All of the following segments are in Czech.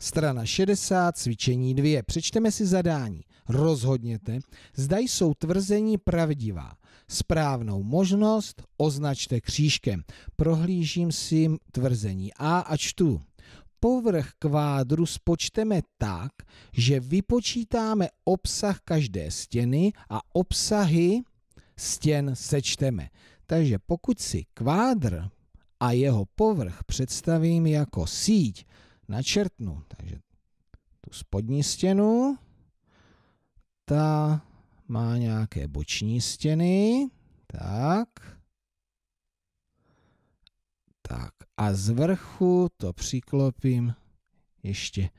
Strana 60, cvičení 2. Přečteme si zadání. Rozhodněte, zda jsou tvrzení pravdivá. Správnou možnost označte křížkem. Prohlížím si tvrzení A a čtu. Povrch kvádru spočteme tak, že vypočítáme obsah každé stěny a obsahy stěn sečteme. Takže pokud si kvádr a jeho povrch představím jako síť, načrtnu. Takže tu spodní stěnu, ta má nějaké boční stěny, tak. Tak a z vrchu to přiklopím ještě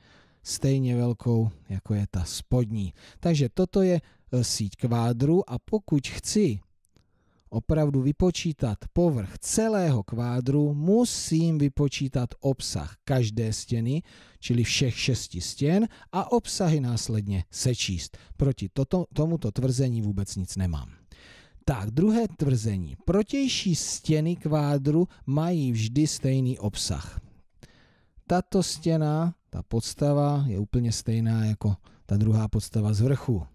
stejně velkou, jako je ta spodní. Takže toto je e, síť kvádru a pokud chci opravdu vypočítat povrch celého kvádru, musím vypočítat obsah každé stěny, čili všech šesti stěn a obsahy následně sečíst. Proti toto, tomuto tvrzení vůbec nic nemám. Tak, druhé tvrzení. Protější stěny kvádru mají vždy stejný obsah. Tato stěna, ta podstava, je úplně stejná jako ta druhá podstava z vrchu.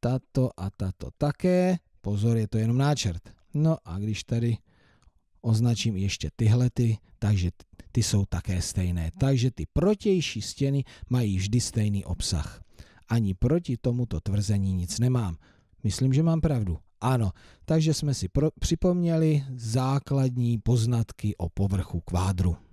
Tato a tato také Pozor, je to jenom náčrt. No a když tady označím ještě tyhle ty, takže ty jsou také stejné. Takže ty protější stěny mají vždy stejný obsah. Ani proti tomuto tvrzení nic nemám. Myslím, že mám pravdu. Ano, takže jsme si pro- připomněli základní poznatky o povrchu kvádru.